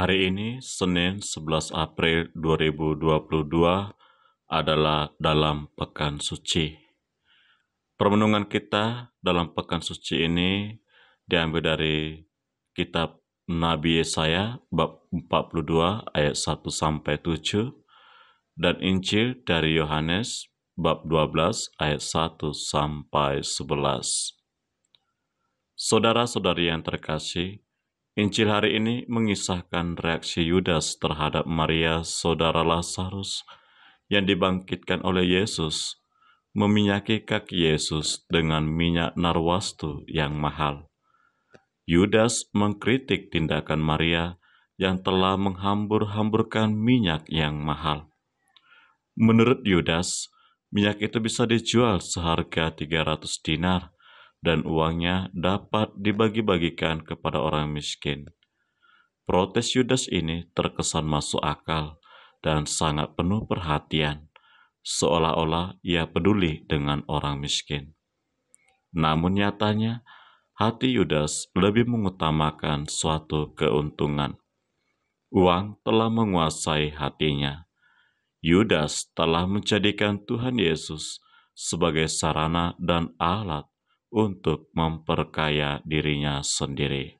Hari ini, Senin 11 April 2022 adalah dalam Pekan Suci. Permenungan kita dalam Pekan Suci ini diambil dari kitab Nabi Yesaya bab 42 ayat 1 sampai 7 dan Injil dari Yohanes bab 12 ayat 1 sampai 11. Saudara-saudari yang terkasih, Injil hari ini mengisahkan reaksi Yudas terhadap Maria, saudara Lazarus, yang dibangkitkan oleh Yesus, meminyaki kaki Yesus dengan minyak narwastu yang mahal. Yudas mengkritik tindakan Maria yang telah menghambur-hamburkan minyak yang mahal. Menurut Yudas, minyak itu bisa dijual seharga 300 dinar dan uangnya dapat dibagi-bagikan kepada orang miskin. Protes Yudas ini terkesan masuk akal dan sangat penuh perhatian, seolah-olah ia peduli dengan orang miskin. Namun nyatanya, hati Yudas lebih mengutamakan suatu keuntungan. Uang telah menguasai hatinya. Yudas telah menjadikan Tuhan Yesus sebagai sarana dan alat untuk memperkaya dirinya sendiri.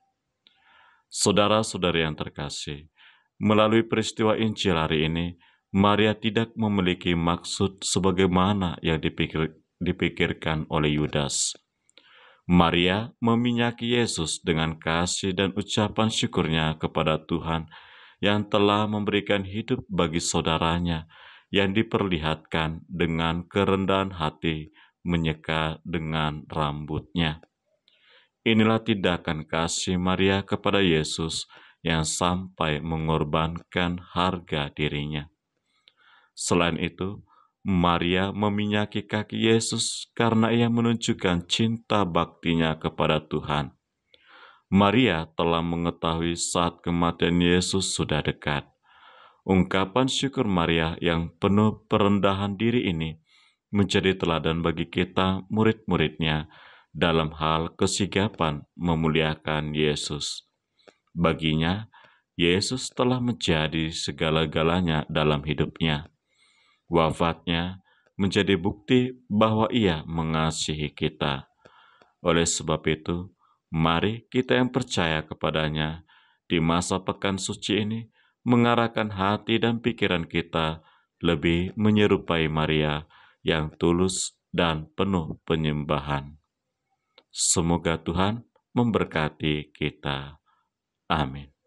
Saudara-saudari yang terkasih, melalui peristiwa Injil hari ini, Maria tidak memiliki maksud sebagaimana yang dipikir, dipikirkan oleh Yudas. Maria meminyaki Yesus dengan kasih dan ucapan syukurnya kepada Tuhan yang telah memberikan hidup bagi saudaranya yang diperlihatkan dengan kerendahan hati menyeka dengan rambutnya. Inilah tindakan kasih Maria kepada Yesus yang sampai mengorbankan harga dirinya. Selain itu, Maria meminyaki kaki Yesus karena ia menunjukkan cinta baktinya kepada Tuhan. Maria telah mengetahui saat kematian Yesus sudah dekat. Ungkapan syukur Maria yang penuh perendahan diri ini menjadi teladan bagi kita murid-muridnya dalam hal kesigapan memuliakan Yesus. Baginya, Yesus telah menjadi segala-galanya dalam hidupnya. Wafatnya menjadi bukti bahwa ia mengasihi kita. Oleh sebab itu, mari kita yang percaya kepadanya di masa pekan suci ini mengarahkan hati dan pikiran kita lebih menyerupai Maria, yang tulus dan penuh penyembahan. Semoga Tuhan memberkati kita. Amin.